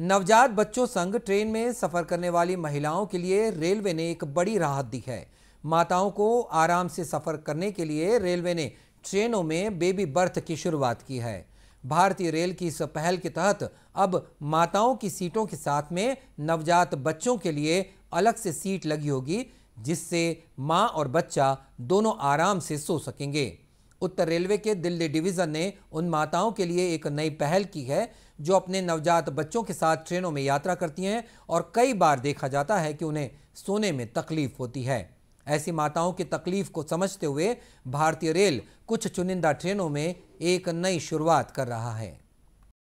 नवजात बच्चों संग ट्रेन में सफर करने वाली महिलाओं के लिए रेलवे ने एक बड़ी राहत दी है माताओं को आराम से सफर करने के लिए रेलवे ने ट्रेनों में बेबी बर्थ की शुरुआत की है भारतीय रेल की इस पहल के तहत अब माताओं की सीटों के साथ में नवजात बच्चों के लिए अलग से सीट लगी होगी जिससे माँ और बच्चा दोनों आराम से सो सकेंगे उत्तर रेलवे के दिल्ली डिवीज़न ने उन माताओं के लिए एक नई पहल की है जो अपने नवजात बच्चों के साथ ट्रेनों में यात्रा करती हैं और कई बार देखा जाता है कि उन्हें सोने में तकलीफ होती है ऐसी माताओं की तकलीफ को समझते हुए भारतीय रेल कुछ चुनिंदा ट्रेनों में एक नई शुरुआत कर रहा है